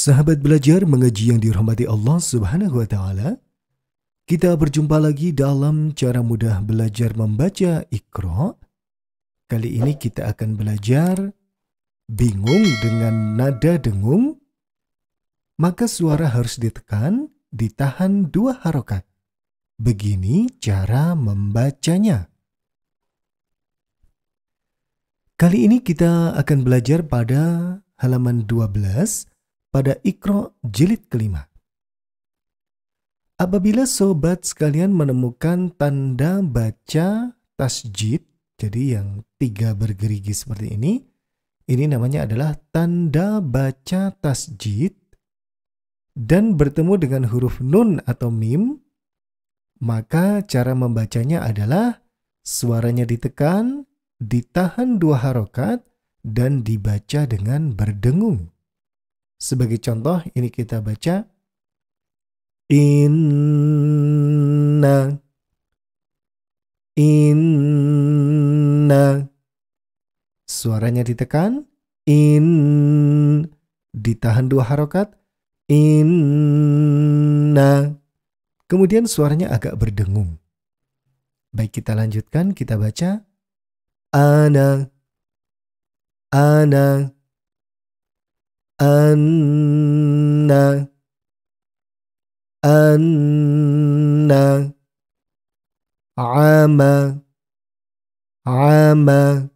Sahabat belajar mengaji yang dirahmati Allah Subhanahu wa taala. Kita berjumpa lagi dalam cara mudah belajar membaca Iqra. Kali ini kita akan belajar bingung dengan nada dengung. Maka suara harus ditekan, ditahan dua harokat. Begini cara membacanya. Kali ini kita akan belajar pada halaman 12 pada Ikro jilid kelima. Apabila sobat sekalian menemukan tanda baca tasjid, jadi yang tiga bergerigi seperti ini, ini namanya adalah tanda baca tasjid dan bertemu dengan huruf nun atau mim, maka cara membacanya adalah suaranya ditekan, ditahan dua harokat, dan dibaca dengan berdengung. Sebagai contoh, ini kita baca inna inna suaranya ditekan in ditahan dua harokat inna kemudian suaranya agak berdengung baik kita lanjutkan kita baca ana ana أن أن عام عام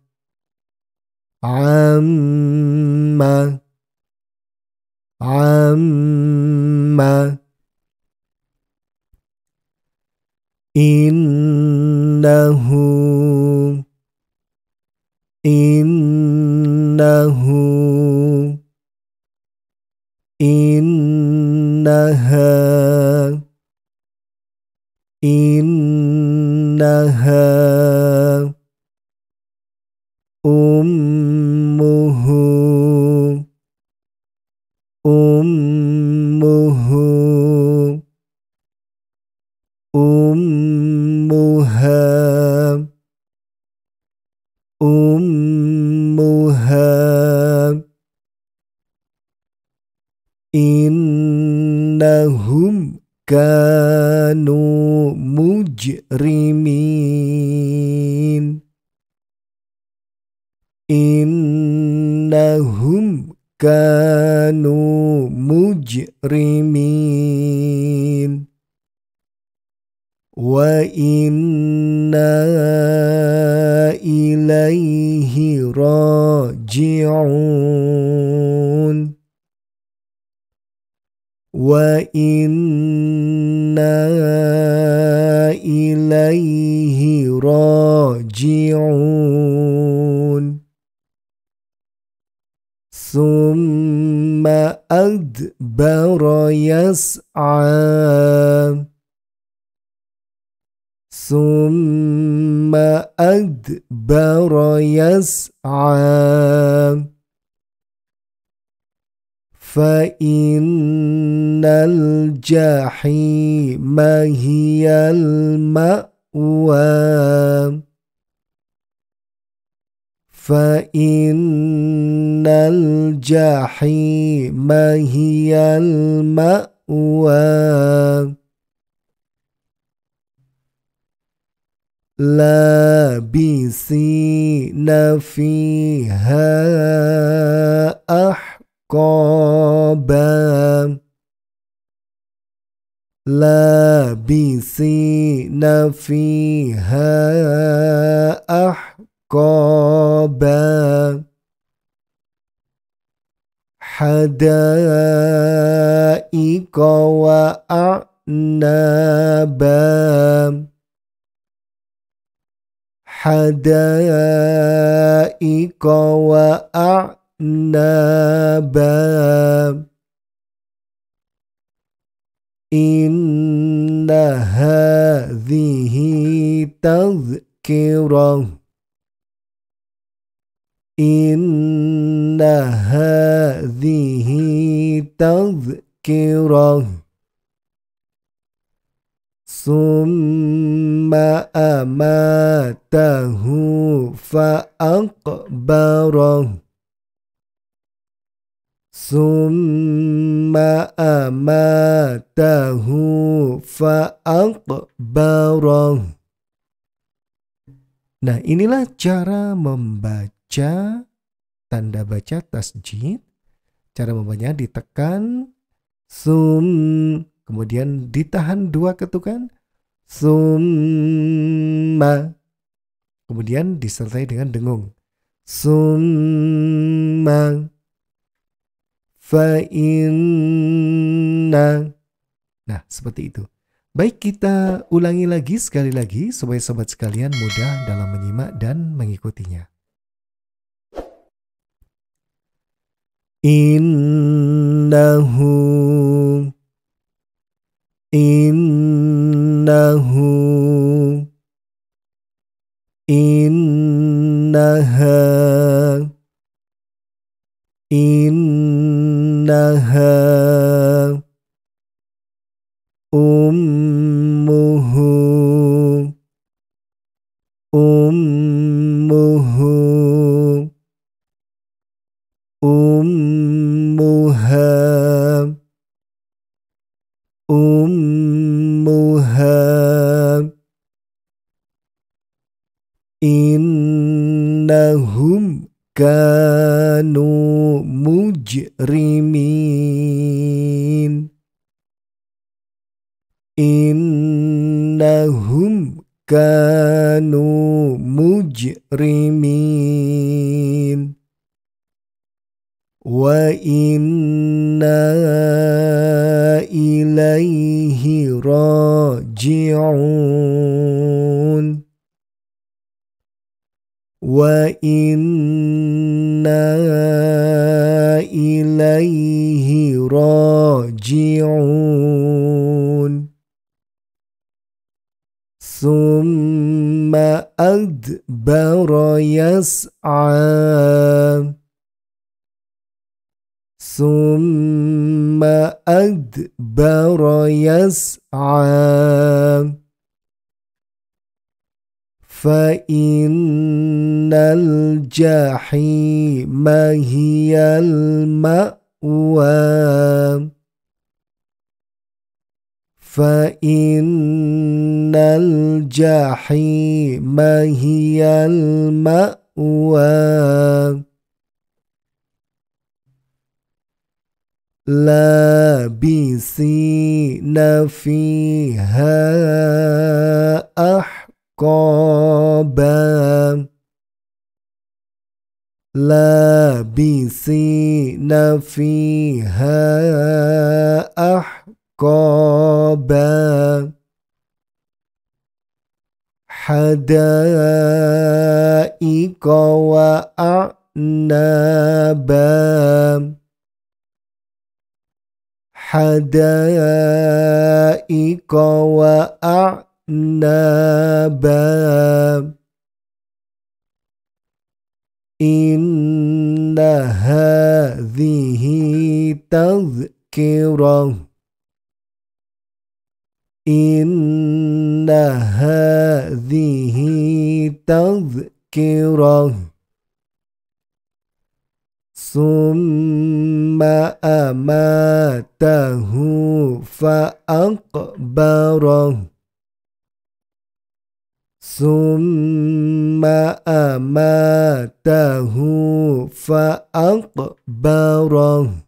عم عم إنه إنه إنها إنها أنهم كانوا مجرمين إنهم كانوا مجرمين وإنا إليه راجعون وانا اليه راجعون ثم ادبر يسعى ثم ادبر يسعى فإن الجحيم هي المأوى فإن الجحيم هي المأوى لابسين فيها أحقاب ترابا لابسين فيها أحقابا حدائق وأعنابا حدائق وأعنابا نابا إن هذه تذكرة إن هذه تذكرة ثم أماته فأقبره ثم أماته فأقبره Nah inilah cara membaca tanda baca tasjid. Cara membacanya ditekan sum kemudian ditahan dua ketukan summa kemudian disertai dengan dengung summa fa'inna. Nah, seperti itu. Baik, kita ulangi lagi sekali lagi supaya sobat sekalian mudah dalam menyimak dan mengikutinya. Innahu Innahu Innaha Innaha لها أمه أمه أمها أمها إنهم كانوا مجرمين إنهم كانوا مجرمين وإنا إليه راجعون وإن يعلمون ثم أدبر يسعى ثم أدبر يسعى فإن الجحيم هي المأوى فإن الجحيم هي المأوى لابسين فيها أحقابا لابسين فيها أحقابا ربا حدائق وأعنابا حدائق وأعنابا إن هذه تذكره إن هذه تذكرة ثم أماته فأقبره ثم أماته فأقبره